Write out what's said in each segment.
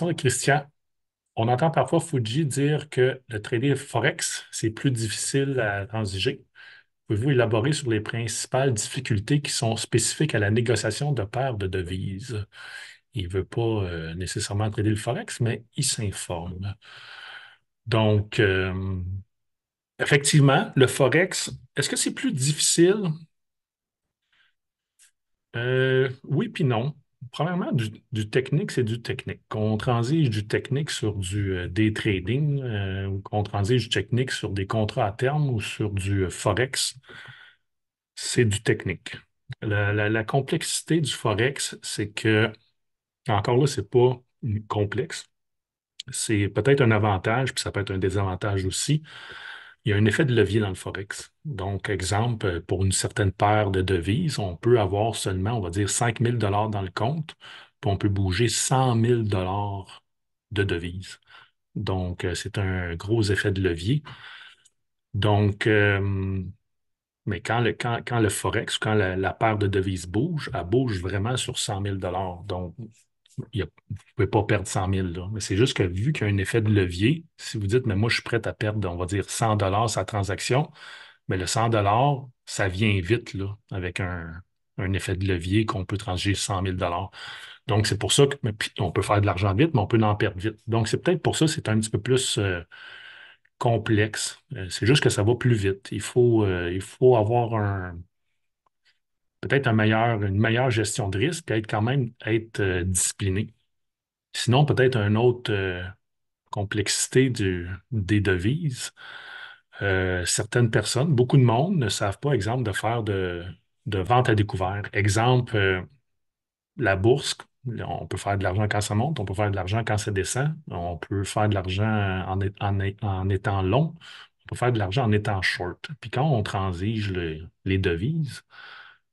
de Christian. On entend parfois Fuji dire que le trading Forex, c'est plus difficile à transiger. Pouvez-vous élaborer sur les principales difficultés qui sont spécifiques à la négociation de paires de devises? Il ne veut pas euh, nécessairement trader le Forex, mais il s'informe. Donc, euh, effectivement, le Forex, est-ce que c'est plus difficile? Euh, oui, puis non premièrement, du, technique, c'est du technique. Qu'on transige du technique sur du euh, day trading, euh, ou qu'on transige du technique sur des contrats à terme ou sur du euh, forex, c'est du technique. La, complexité du forex, c'est que, encore là, ce n'est pas complexe. C'est peut-être un avantage, puis ça peut être un désavantage aussi il y a un effet de levier dans le Forex. Donc, exemple, pour une certaine paire de devises, on peut avoir seulement, on va dire, 5 000 dans le compte, puis on peut bouger 100 000 de devises. Donc, euh, c'est un gros effet de levier. Donc, euh, mais quand le, quand, le Forex quand la, paire de devises bouge, elle bouge vraiment sur 100 000 Donc, vous ne pouvez pas perdre 100 000. Mais c'est juste que vu qu'il y a un effet de levier, si vous dites, mais moi, je suis prêt à perdre, on va dire 100 sa transaction, mais le 100 ça vient vite là, avec un, effet de levier qu'on peut transiger 100 000 Donc, c'est pour ça qu'on peut faire de l'argent vite, mais on peut en perdre vite. Donc, c'est peut-être pour ça que c'est un petit peu plus euh, complexe. Euh, c'est juste que ça va plus vite. Il faut, euh, il faut avoir un, peut-être une meilleure gestion de risque, être quand même être euh, discipliné. Sinon, peut-être une autre euh, complexité des devises. Euh, certaines personnes, beaucoup de monde ne savent pas, exemple, de faire de, de vente à découvert. Exemple, la bourse, on peut faire de l'argent quand ça monte, on peut faire de l'argent quand ça descend, on peut faire de l'argent en, étant long, on peut faire de l'argent en étant short. Puis quand on transige les devises,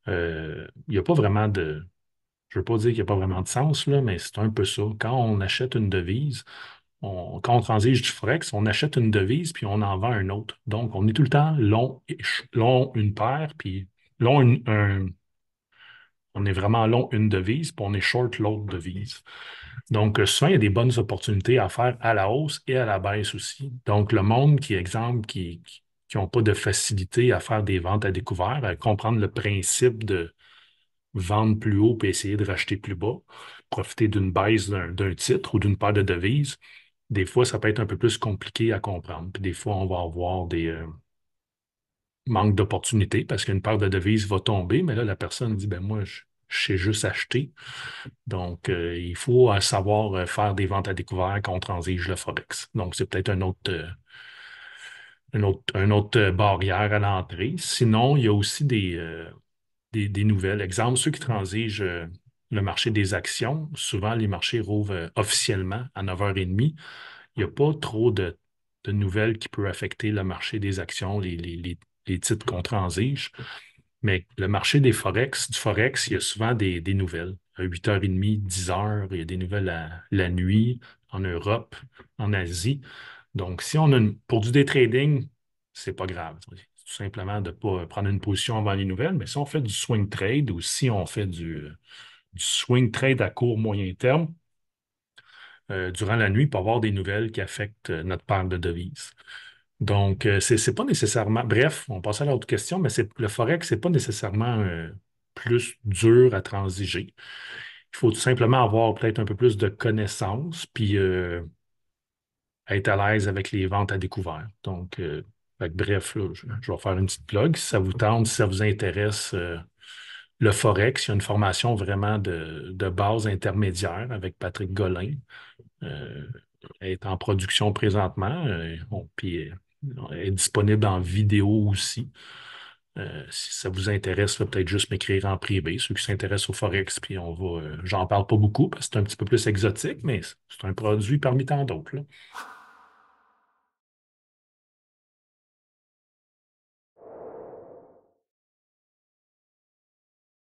il euh, n'y a pas vraiment de. Je ne veux pas dire qu'il n'y a pas vraiment de sens, là, mais c'est un peu ça. Quand on achète une devise, quand on transige du Forex, on achète une devise puis on en vend une autre. Donc, on est tout le temps long, long une paire, puis long une, un, on est vraiment long une devise, puis on est short l'autre devise. Donc, euh, souvent, il y a des bonnes opportunités à faire à la hausse et à la baisse aussi. Donc, le monde qui, exemple, qui qui n'ont pas de facilité à faire des ventes à découvert, à comprendre le principe de vendre plus haut puis essayer de racheter plus bas, profiter d'une baisse d'un titre ou d'une paire de devises. Des fois, ça peut être un peu plus compliqué à comprendre. Puis des fois, on va avoir des euh, manques d'opportunités parce qu'une paire de devises va tomber, mais là, la personne dit ben moi, je, sais juste acheter. Donc, euh, il faut euh, savoir faire des ventes à découvert qu'on transige le Forex. Donc, c'est peut-être un autre une autre, euh, barrière à l'entrée. Sinon, il y a aussi des, euh, nouvelles. Exemple, ceux qui transigent euh, le marché des actions, souvent les marchés rouvent officiellement à 9h30. Il n'y a pas trop de, nouvelles qui peuvent affecter le marché des actions, les, titres qu'on transige. Mais le marché des forex, du forex, il y a souvent des, nouvelles. À 8h30, 10h, il y a des nouvelles la nuit, en Europe, en Asie. Donc, si on a pour du day trading, c'est pas grave. C'est Tout simplement de ne pas prendre une position avant les nouvelles, mais si on fait du swing trade ou si on fait du, euh, swing trade à court moyen terme, euh, durant la nuit, pour avoir des nouvelles qui affectent euh, notre part de devises. Donc, c'est ce n'est pas nécessairement. Bref, on passe à l'autre question, mais le Forex, ce n'est pas nécessairement plus dur à transiger. Il faut tout simplement avoir peut-être un peu plus de connaissances, puis être à l'aise avec les ventes à découvert. Donc, euh, bref, je, vais faire une petite plug. Si ça vous tente, si ça vous intéresse, euh, le Forex, il y a une formation vraiment de, base intermédiaire avec Patrick Golin. Euh, elle est en production présentement, puis elle est disponible en vidéo aussi. si ça vous intéresse, peut-être juste m'écrire en privé, ceux qui s'intéressent au Forex, puis on va. J'en parle pas beaucoup parce que c'est un petit peu plus exotique, mais c'est un produit parmi tant d'autres.